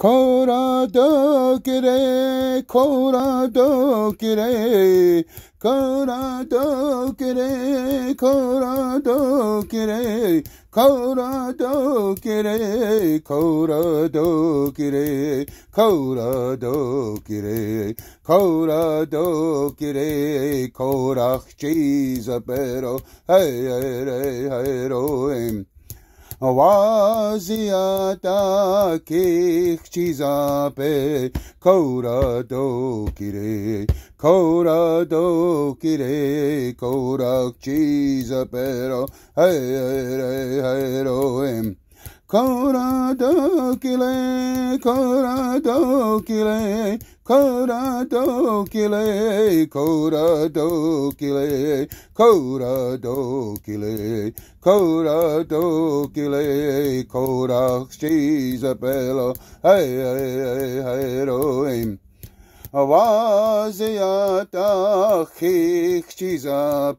Kora dokire, kora dokire, kora dokire, kora dokire, kora dokire, kora dokire, kora dokire, kora dokire, korach Jesus pero, hey hey hey hey Waziata kichizape kora dokire kora dokire kora chizape hey hey hey hey Koradokile, Koradokile, Koradokile, Koradokile, Koradokile, Koradokile, Korak Shizabelo, hey, hey, hey, hey, Awazeyata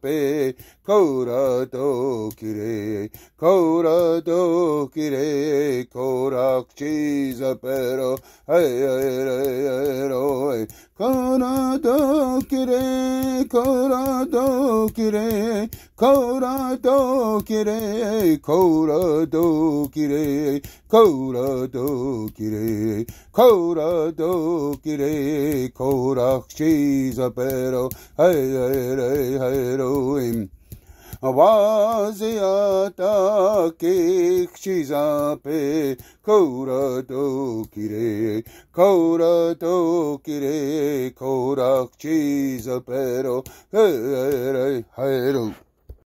pe kaurato kire kaurato kire korak chizapero hey hey hey hey korato kire kora do kire, kora do kire, kora do kire, kora do kire, kora do kire, kora shiza pero hey hey hey hey Awaziata kek shizape kura to kire kura to kire kura chizapero hero.